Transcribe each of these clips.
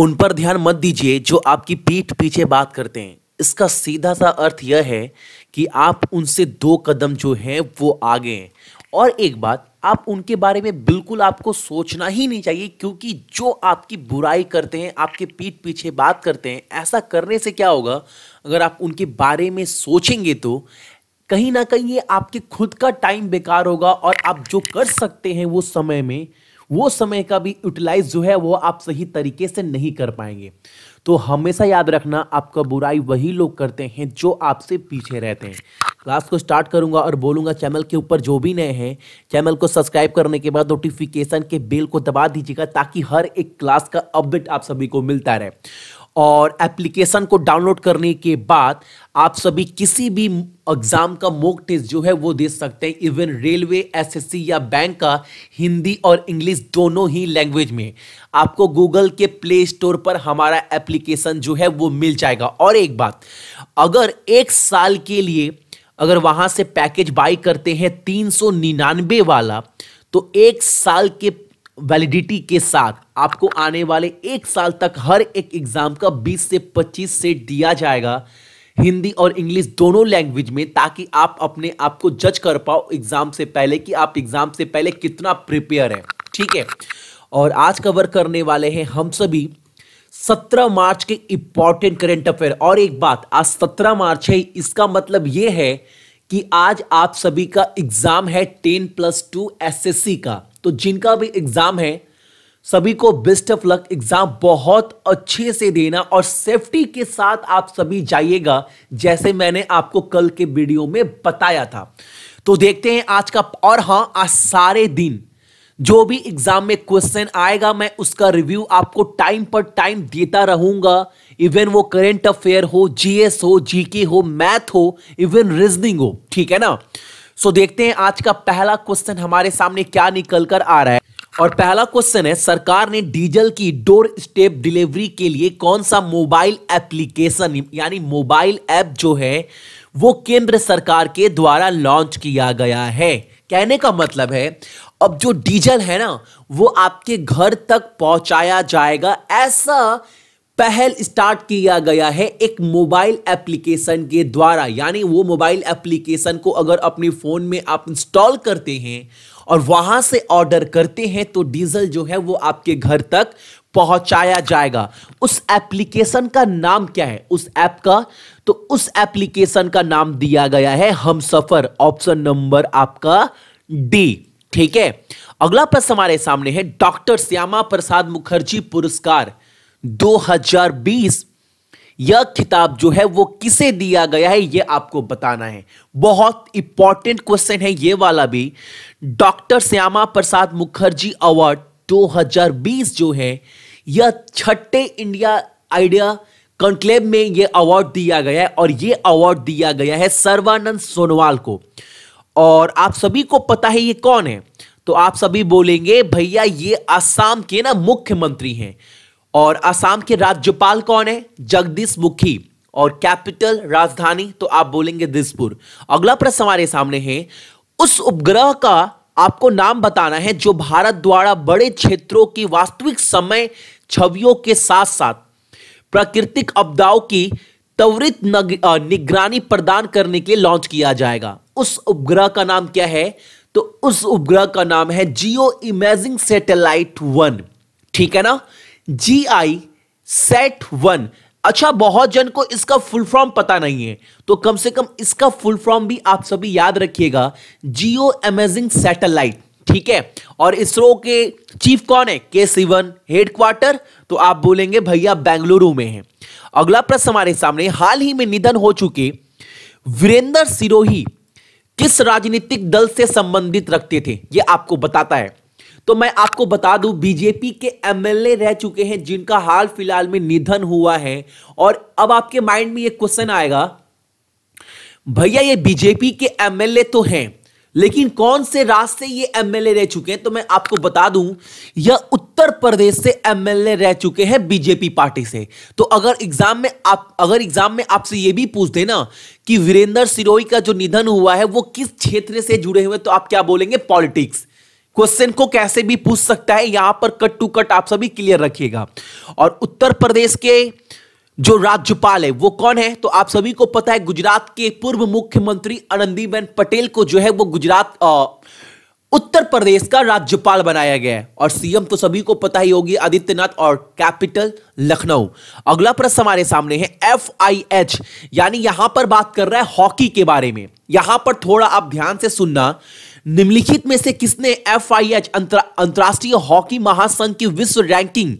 उन पर ध्यान मत दीजिए जो आपकी पीठ पीछे बात करते हैं इसका सीधा सा अर्थ यह है कि आप उनसे दो कदम जो हैं वो आगे हैं और एक बात आप उनके बारे में बिल्कुल आपको सोचना ही नहीं चाहिए क्योंकि जो आपकी बुराई करते हैं आपके पीठ पीछे बात करते हैं ऐसा करने से क्या होगा अगर आप उनके बारे में सोचेंगे तो कहीं ना कहीं ये आपके खुद का टाइम बेकार होगा और आप जो कर सकते हैं वो समय में वो समय का भी यूटिलाइज जो है वो आप सही तरीके से नहीं कर पाएंगे तो हमेशा याद रखना आपका बुराई वही लोग करते हैं जो आपसे पीछे रहते हैं क्लास को स्टार्ट करूंगा और बोलूंगा चैनल के ऊपर जो भी नए हैं चैनल को सब्सक्राइब करने के बाद नोटिफिकेशन के बेल को दबा दीजिएगा ताकि हर एक क्लास का अपडेट आप सभी को मिलता रहे और एप्लीकेशन को डाउनलोड करने के बाद आप सभी किसी भी एग्जाम का मोक टेस्ट जो है वो दे सकते हैं इवन रेलवे एसएससी या बैंक का हिंदी और इंग्लिश दोनों ही लैंग्वेज में आपको गूगल के प्ले स्टोर पर हमारा एप्लीकेशन जो है वो मिल जाएगा और एक बात अगर एक साल के लिए अगर वहां से पैकेज बाई करते हैं तीन सौ निन्यानवे वाला तो एक साल के वैलिडिटी के साथ आपको आने वाले एक साल तक हर एक एग्ज़ाम का 20 से 25 सेट दिया जाएगा हिंदी और इंग्लिश दोनों लैंग्वेज में ताकि आप अपने आप को जज कर पाओ एग्ज़ाम से पहले कि आप एग्ज़ाम से पहले कितना प्रिपेयर है ठीक है और आज कवर करने वाले हैं हम सभी सत्रह मार्च के इम्पॉर्टेंट करेंट अफेयर और एक बात आज सत्रह मार्च है इसका मतलब ये है कि आज आप सभी का एग्ज़ाम है टेन प्लस टू एस का तो जिनका भी एग्ज़ाम है सभी को बेस्ट ऑफ लक एग्ज़ाम बहुत अच्छे से देना और सेफ्टी के साथ आप सभी जाइएगा जैसे मैंने आपको कल के वीडियो में बताया था तो देखते हैं आज का और हाँ आज सारे दिन जो भी एग्जाम में क्वेश्चन आएगा मैं उसका रिव्यू आपको टाइम पर टाइम देता रहूंगा इवन वो करेंट अफेयर हो जीएस हो जीके हो मैथ हो इवन रीजनिंग हो ठीक है ना सो देखते हैं आज का पहला क्वेश्चन हमारे सामने क्या निकल कर आ रहा है और पहला क्वेश्चन है सरकार ने डीजल की डोर स्टेप डिलीवरी के लिए कौन सा मोबाइल एप्लीकेशन यानी मोबाइल ऐप जो है वो केंद्र सरकार के द्वारा लॉन्च किया गया है कहने का मतलब है अब जो डीजल है ना वो आपके घर तक पहुंचाया जाएगा ऐसा पहल स्टार्ट किया गया है एक मोबाइल एप्लीकेशन के द्वारा यानी वो मोबाइल एप्लीकेशन को अगर अपने फ़ोन में आप इंस्टॉल करते हैं और वहां से ऑर्डर करते हैं तो डीजल जो है वो आपके घर तक पहुंचाया जाएगा उस एप्लीकेशन का नाम क्या है उस ऐप का तो उस एप्लीकेशन का नाम दिया गया है हम सफ़र ऑप्शन नंबर आपका डी ठीक है अगला प्रश्न हमारे सामने है डॉक्टर श्यामा प्रसाद मुखर्जी पुरस्कार 2020 यह खिताब जो है वो किसे दिया गया है ये आपको बताना है बहुत इंपॉर्टेंट क्वेश्चन है ये वाला भी डॉक्टर श्यामा प्रसाद मुखर्जी अवार्ड 2020 जो है यह छठे इंडिया आइडिया कंक्लेव में यह अवार्ड दिया गया है और यह अवार्ड दिया गया है सर्वानंद सोनोवाल को और आप सभी को पता है ये कौन है तो आप सभी बोलेंगे भैया ये आसाम के ना मुख्यमंत्री हैं और असम के राज्यपाल कौन है जगदीश मुखी और कैपिटल राजधानी तो आप बोलेंगे दिसपुर अगला प्रश्न हमारे सामने है उस उपग्रह का आपको नाम बताना है जो भारत द्वारा बड़े क्षेत्रों की वास्तविक समय छवियों के साथ साथ प्राकृतिक आपदाओं की त्वरित निगरानी प्रदान करने के लिए लॉन्च किया जाएगा उस उपग्रह का नाम क्या है तो उस उपग्रह का नाम है जियो इमेजिंग सैटेलाइट वन ठीक है ना जी आई सेट वन अच्छा बहुत जन को इसका फुल फॉर्म पता नहीं है तो कम से कम इसका फुल फॉर्म भी आप सभी याद रखिएगा जियो अमेजिंग सैटेलाइट ठीक है और इसरो के चीफ कौन है के सीवन हेडक्वार्टर तो आप बोलेंगे भैया बेंगलुरु में है अगला प्रश्न हमारे सामने हाल ही में निधन हो चुके वीरेंद्र सिरोही किस राजनीतिक दल से संबंधित रखते थे यह आपको बताता है तो मैं आपको बता दूं बीजेपी के एमएलए रह चुके हैं जिनका हाल फिलहाल में निधन हुआ है और अब आपके माइंड में ये क्वेश्चन आएगा भैया ये बीजेपी के एमएलए तो हैं लेकिन कौन से राज्य से ये एमएलए रह चुके हैं तो मैं आपको बता दूं यह उत्तर प्रदेश से एमएलए रह चुके हैं बीजेपी पार्टी से तो अगर एग्जाम में आप अगर एग्जाम में आपसे ये भी पूछ देना कि वीरेंद्र सिरोही का जो निधन हुआ है वो किस क्षेत्र से जुड़े हुए तो आप क्या बोलेंगे पॉलिटिक्स क्वेश्चन को कैसे भी पूछ सकता है यहां पर कट टू कट आप सभी क्लियर रखिएगा और उत्तर प्रदेश के जो राज्यपाल है वो कौन है तो आप सभी को पता है गुजरात के पूर्व मुख्यमंत्री आनंदीबेन पटेल को जो है वो गुजरात उत्तर प्रदेश का राज्यपाल बनाया गया है और सीएम तो सभी को पता ही होगी आदित्यनाथ और कैपिटल लखनऊ अगला प्रश्न हमारे सामने है एफ आई एच यानी यहां पर बात कर रहा है हॉकी के बारे में यहां पर थोड़ा आप ध्यान से सुनना निम्नलिखित में से किसने एफ आई एच अंतर्राष्ट्रीय हॉकी महासंघ की विश्व रैंकिंग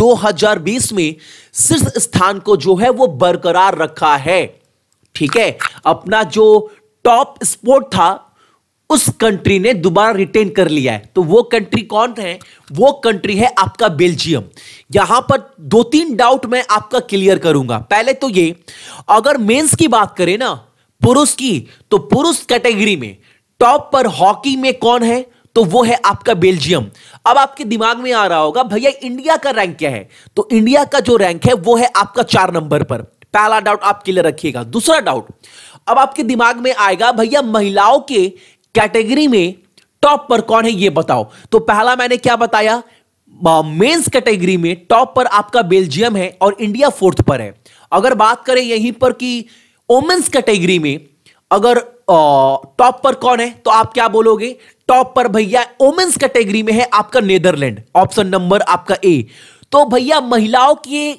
2020 में शीर्ष स्थान को जो है वो बरकरार रखा है ठीक है अपना जो टॉप स्पोर्ट था उस कंट्री ने दोबारा रिटेन कर लिया है तो वो कंट्री कौन है वो कंट्री है आपका बेल्जियम यहां पर दो तीन डाउट मैं आपका क्लियर करूंगा पहले तो ये अगर मेंस की बात करें ना पुरुष की तो पुरुष कैटेगरी में टॉप पर हॉकी में कौन है तो वो है आपका बेल्जियम अब आपके दिमाग में आ रहा होगा भैया इंडिया का रैंक क्या है तो इंडिया का जो रैंक है वो है आपका चार नंबर पर पहला डाउट आप क्लियर रखिएगा दूसरा डाउट अब आपके दिमाग में आएगा भैया महिलाओं के कैटेगरी में टॉप पर कौन है ये बताओ तो पहला मैंने क्या बताया मेंस कैटेगरी में टॉप पर आपका बेल्जियम है और इंडिया फोर्थ पर है अगर बात करें यहीं पर कि ओमेंस कैटेगरी में अगर टॉप पर कौन है तो आप क्या बोलोगे टॉप पर भैया ओमेन्स कैटेगरी में है आपका नेदरलैंड ऑप्शन नंबर आपका ए तो भैया महिलाओं की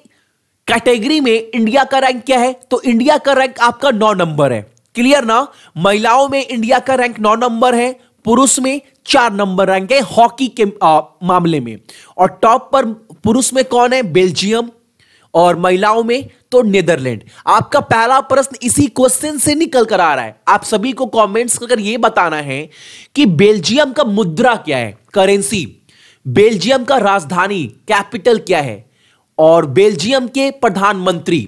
कैटेगरी में इंडिया का रैंक क्या है तो इंडिया का रैंक आपका नौ नंबर है क्लियर ना महिलाओं में इंडिया का रैंक नौ नंबर है पुरुष में चार नंबर रैंक है हॉकी के आ, मामले में और टॉप पर पुरुष में कौन है बेल्जियम और महिलाओं में तो नीदरलैंड आपका पहला प्रश्न इसी क्वेश्चन से निकल कर आ रहा है आप सभी को कमेंट्स कर यह बताना है कि बेल्जियम का मुद्रा क्या है करेंसी बेल्जियम का राजधानी कैपिटल क्या है और बेल्जियम के प्रधानमंत्री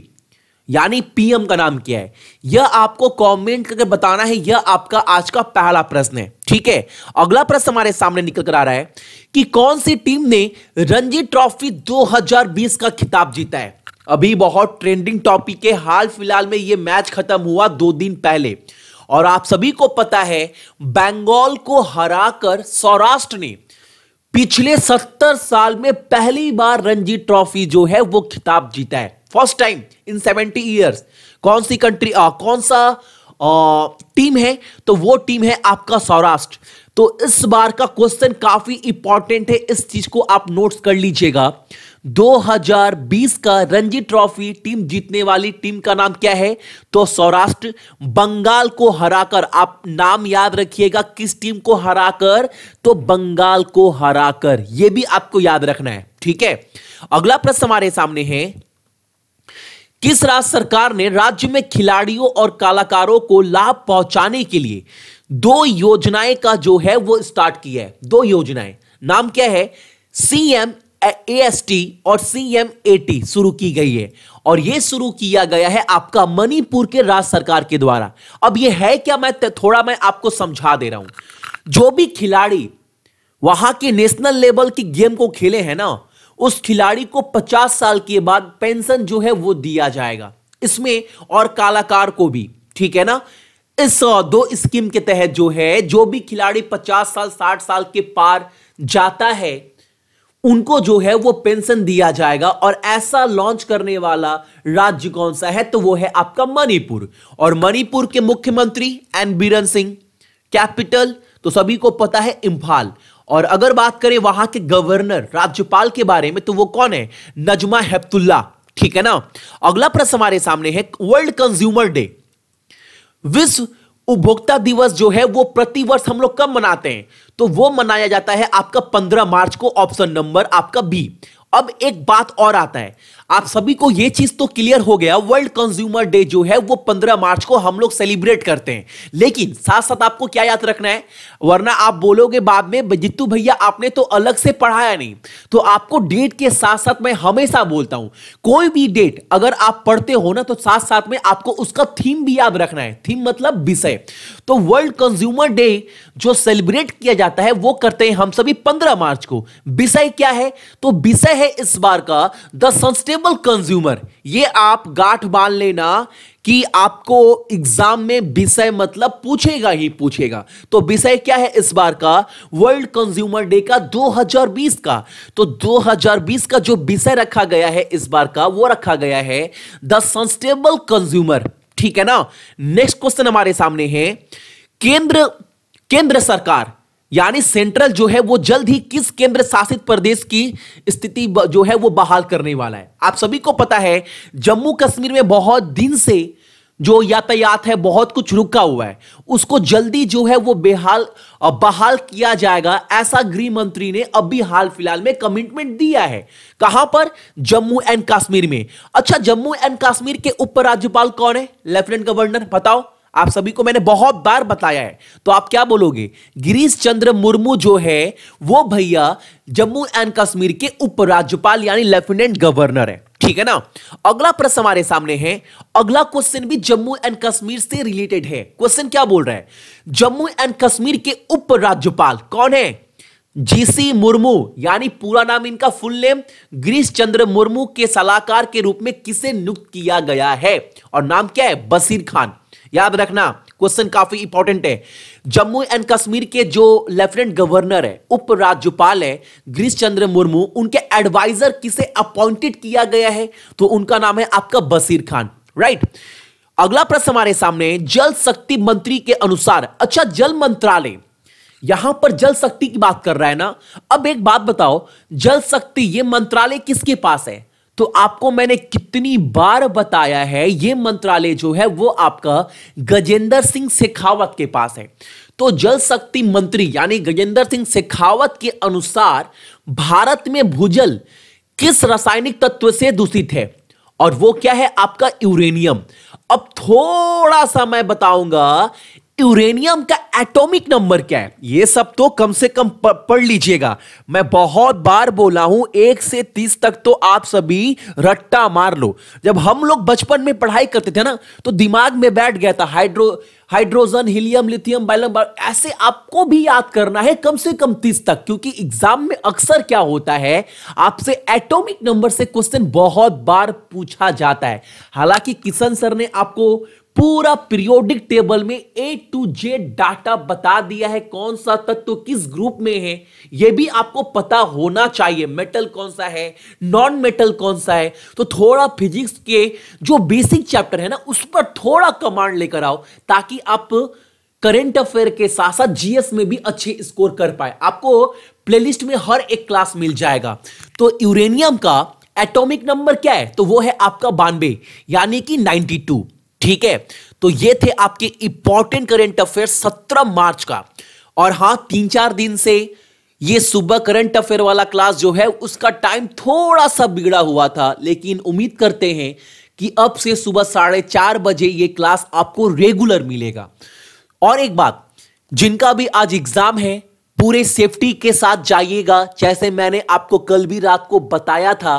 यानी पीएम का नाम क्या है यह आपको कमेंट करके बताना है यह आपका आज का पहला प्रश्न है ठीक है अगला प्रश्न हमारे सामने निकल कर आ रहा है कि कौन सी टीम ने रणजी ट्रॉफी 2020 का खिताब जीता है अभी बहुत ट्रेंडिंग टॉपिक है हाल फिलहाल में यह मैच खत्म हुआ दो दिन पहले और आप सभी को पता है बंगाल को हराकर सौराष्ट्र ने पिछले सत्तर साल में पहली बार रणजी ट्रॉफी जो है वो खिताब जीता है first time in seventy years कौन सी कंट्री आ, कौन सा टीम है तो वो टीम है आपका सौराष्ट्र तो इस बार का क्वेश्चन काफी इंपॉर्टेंट है इस चीज को आप नोट्स कर लीजिएगा 2020 का रणजी ट्रॉफी टीम जीतने वाली टीम का नाम क्या है तो सौराष्ट्र बंगाल को हराकर आप नाम याद रखिएगा किस टीम को हराकर तो बंगाल को हराकर यह भी आपको याद रखना है ठीक है अगला प्रश्न हमारे सामने है किस राज्य सरकार ने राज्य में खिलाड़ियों और कलाकारों को लाभ पहुंचाने के लिए दो योजनाएं का जो है वो स्टार्ट की है दो योजनाएं नाम क्या है सीएम टी और सी एम ए टी शुरू की गई है और यह शुरू किया गया है आपका मणिपुर के राज्य सरकार के द्वारा अब यह है क्या मैं थोड़ा मैं आपको समझा दे रहा हूं जो भी खिलाड़ी वहां के नेशनल लेवल की गेम को खेले हैं ना उस खिलाड़ी को 50 साल के बाद पेंशन जो है वो दिया जाएगा इसमें और कालाकार को भी ठीक है ना इस दो स्कीम के तहत जो है जो भी खिलाड़ी 50 साल 60 साल के पार जाता है उनको जो है वो पेंशन दिया जाएगा और ऐसा लॉन्च करने वाला राज्य कौन सा है तो वो है आपका मणिपुर और मणिपुर के मुख्यमंत्री एन बीरन सिंह कैपिटल तो सभी को पता है इम्फाल और अगर बात करें वहां के गवर्नर राज्यपाल के बारे में तो वो कौन है नजमा हेप्तुल्ला ठीक है ना अगला प्रश्न हमारे सामने है वर्ल्ड कंज्यूमर डे विश्व उपभोक्ता दिवस जो है वो प्रतिवर्ष हम लोग कब मनाते हैं तो वो मनाया जाता है आपका 15 मार्च को ऑप्शन नंबर आपका बी अब एक बात और आता है आप सभी को यह चीज तो क्लियर हो गया वर्ल्ड कंज्यूमर डे जो है वो 15 मार्च को हम लोग सेलिब्रेट करते हैं लेकिन साथ साथ आपको क्या याद रखना है वरना आप बोलोगे बाद में जित्तू भैया आपने तो अलग से पढ़ाया नहीं तो आपको डेट के साथ साथ मैं हमेशा बोलता हूं कोई भी डेट अगर आप पढ़ते हो ना तो साथ साथ में आपको उसका थीम भी याद रखना है थीम मतलब विषय तो वर्ल्ड कंज्यूमर डे जो सेलिब्रेट किया जाता है वो करते हैं हम सभी पंद्रह मार्च को विषय क्या है तो विषय है इस बार का द संस्टेबल रिलायबल कंज्यूमर ये आप गाठ बांध लेना कि आपको एग्जाम में विषय मतलब पूछेगा ही पूछेगा तो विषय क्या है इस बार का वर्ल्ड कंज्यूमर डे का 2020 का तो 2020 का जो विषय रखा गया है इस बार का वो रखा गया है द सस्टेबल कंज्यूमर ठीक है ना नेक्स्ट क्वेश्चन हमारे सामने है केंद्र केंद्र सरकार यानी सेंट्रल जो है वो जल्द ही किस केंद्र शासित प्रदेश की स्थिति जो है वो बहाल करने वाला है आप सभी को पता है जम्मू कश्मीर में बहुत दिन से जो यातायात है बहुत कुछ रुका हुआ है उसको जल्दी जो है वो बेहाल बहाल किया जाएगा ऐसा गृह मंत्री ने अभी हाल फिलहाल में कमिटमेंट दिया है कहां पर जम्मू एंड कश्मीर में अच्छा जम्मू एंड कश्मीर के उपराज्यपाल कौन है लेफ्टिनेंट गवर्नर बताओ आप सभी को मैंने बहुत बार बताया है तो आप क्या बोलोगे गिरीश चंद्र मुर्मू जो है वो भैया जम्मू एंड कश्मीर के उपराज्यपाल यानी लेफ्टिनेंट गवर्नर है ठीक है ना अगला प्रश्न हमारे सामने है अगला क्वेश्चन भी जम्मू एंड कश्मीर से रिलेटेड है क्वेश्चन क्या बोल रहा है जम्मू एंड कश्मीर के उपराज्यपाल कौन है जीसी मुर्मू यानी पूरा नाम इनका फुल नेम गिरीश चंद्र मुर्मू के सलाहकार के रूप में किसे नियुक्त किया गया है और नाम क्या है बसीर खान याद रखना क्वेश्चन काफी इंपॉर्टेंट है जम्मू एंड कश्मीर के जो लेफ्टिनेंट गवर्नर है उपराज्यपाल है गिरीश चंद्र मुर्मू उनके एडवाइजर किसे अपॉइंटेड किया गया है तो उनका नाम है आपका बसीर खान राइट अगला प्रश्न हमारे सामने जल शक्ति मंत्री के अनुसार अच्छा जल मंत्रालय यहां पर जल शक्ति की बात कर रहा है ना अब एक बात बताओ जल शक्ति ये मंत्रालय किसके पास है तो आपको मैंने कितनी बार बताया है ये मंत्रालय जो है वो आपका गजेंद्र सिंह शेखावत के पास है तो जल शक्ति मंत्री यानी गजेंद्र सिंह शेखावत के अनुसार भारत में भूजल किस रासायनिक तत्व से दूषित है और वो क्या है आपका यूरेनियम अब थोड़ा सा मैं बताऊंगा यूरेनियम का एटॉमिक नंबर क्या है ये सब तो कम से कम पढ़ लीजिएगा मैं बहुत बार बोला हूं एक से तीस तक तो आप सभी रट्टा मार लो जब हम लोग बचपन में पढ़ाई करते थे ना तो दिमाग में बैठ गया था hydro hydrogen helium lithium beryllium ऐसे आपको भी याद करना है कम से कम तीस तक क्योंकि एग्जाम में अक्सर क्या होता है आपसे एटॉमिक नंबर से क्वेश्चन बहुत बार पूछा जाता है हालांकि किशन सर ने आपको पूरा पीरियोडिक टेबल में ए टू जे डाटा बता दिया है कौन सा तत्व किस ग्रुप में है यह भी आपको पता होना चाहिए मेटल कौन सा है नॉन मेटल कौन सा है तो थोड़ा फिजिक्स के जो बेसिक चैप्टर है ना उस पर थोड़ा कमांड लेकर आओ ताकि आप करेंट अफेयर के साथ साथ जीएस में भी अच्छे स्कोर कर पाए आपको प्लेलिस्ट में हर एक क्लास मिल जाएगा तो यूरेनियम का एटॉमिक नंबर क्या है तो वो है आपका बानवे यानी कि 92 ठीक है तो ये थे आपके इंपॉर्टेंट करंट अफेयर सत्रह मार्च का और हां तीन चार दिन से ये सुबह करंट अफेयर वाला क्लास जो है उसका टाइम थोड़ा सा बिगड़ा हुआ था लेकिन उम्मीद करते हैं कि अब से सुबह साढ़े चार बजे ये क्लास आपको रेगुलर मिलेगा और एक बात जिनका भी आज एग्जाम है पूरे सेफ्टी के साथ जाइएगा जैसे मैंने आपको कल भी रात को बताया था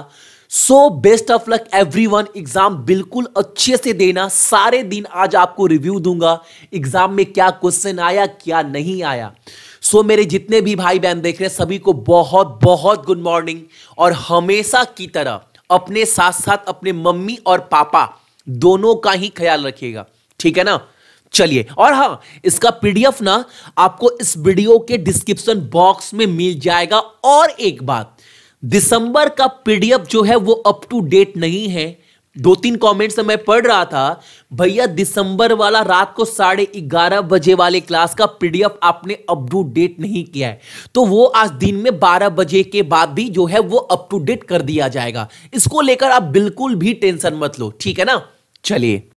so best of luck everyone exam बिल्कुल अच्छे से देना सारे दिन आज आपको रिव्यू दूंगा एग्जाम में क्या क्वेश्चन आया क्या नहीं आया सो so, मेरे जितने भी भाई बहन देख रहे हैं सभी को बहुत बहुत गुड मॉर्निंग और हमेशा की तरह अपने साथ साथ अपने मम्मी और पापा दोनों का ही ख्याल रखिएगा ठीक है ना चलिए और हाँ इसका पीडीएफ ना आपको इस वीडियो के डिस्क्रिप्शन बॉक्स में मिल जाएगा और एक बात दिसंबर का पीडीएफ जो है वो अप टू डेट नहीं है दो तीन कमेंट्स मैं पढ़ रहा था भैया दिसंबर वाला रात को साढ़े ग्यारह बजे वाले क्लास का पीडीएफ आपने अप टू डेट नहीं किया है तो वो आज दिन में बारह बजे के बाद भी जो है वो अप टू डेट कर दिया जाएगा इसको लेकर आप बिल्कुल भी टेंशन मत लो ठीक है ना चलिए